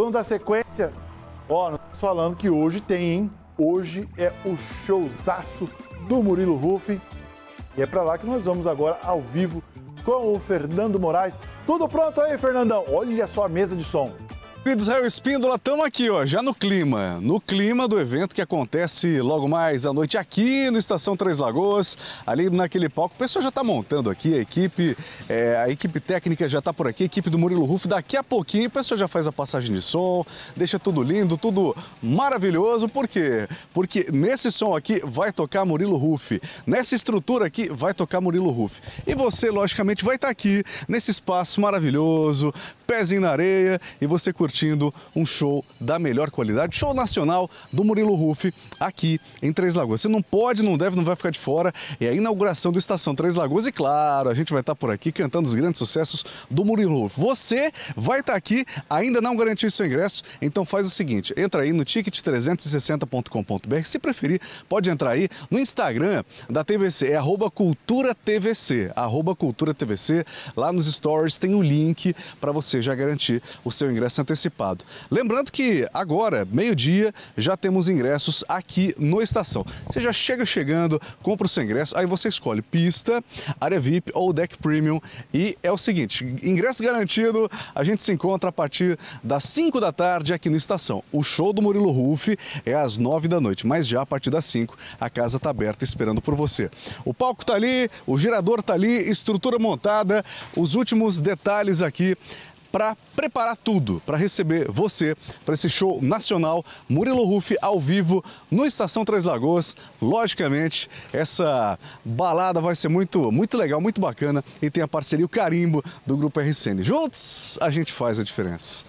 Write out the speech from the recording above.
Vamos dar sequência? Ó, nós falando que hoje tem, hein? Hoje é o showzaço do Murilo Rufi. E é para lá que nós vamos agora ao vivo com o Fernando Moraes. Tudo pronto aí, Fernandão? Olha só a mesa de som. Queridos Raio Espíndola, estamos aqui, ó, já no clima, no clima do evento que acontece logo mais à noite aqui no Estação Três Lagoas, ali naquele palco. O pessoal já está montando aqui, a equipe, é, a equipe técnica já está por aqui, a equipe do Murilo Ruf. Daqui a pouquinho o pessoal já faz a passagem de som, deixa tudo lindo, tudo maravilhoso. Por quê? Porque nesse som aqui vai tocar Murilo Ruf, nessa estrutura aqui vai tocar Murilo Ruf. E você, logicamente, vai estar tá aqui nesse espaço maravilhoso, pezinho na areia e você curtir curtindo um show da melhor qualidade, show nacional do Murilo Rufi aqui em Três Lagoas. Você não pode, não deve, não vai ficar de fora. É a inauguração do Estação Três Lagoas e, claro, a gente vai estar tá por aqui cantando os grandes sucessos do Murilo Rufi. Você vai estar tá aqui, ainda não garantiu seu ingresso, então faz o seguinte, entra aí no ticket360.com.br. Se preferir, pode entrar aí no Instagram da TVC, é arroba CulturaTVC, arroba CulturaTVC. Lá nos stories tem o link para você já garantir o seu ingresso antecipado antecipado. Lembrando que agora, meio-dia, já temos ingressos aqui no Estação. Você já chega chegando, compra o seu ingresso, aí você escolhe pista, área VIP ou deck premium. E é o seguinte, ingresso garantido, a gente se encontra a partir das 5 da tarde aqui no Estação. O show do Murilo Rufi é às 9 da noite, mas já a partir das 5 a casa está aberta esperando por você. O palco está ali, o gerador está ali, estrutura montada, os últimos detalhes aqui para preparar tudo para receber você para esse show nacional Murilo Rufi ao vivo no Estação Três Lagoas. Logicamente, essa balada vai ser muito, muito legal, muito bacana e tem a parceria o carimbo do Grupo RCN. Juntos a gente faz a diferença.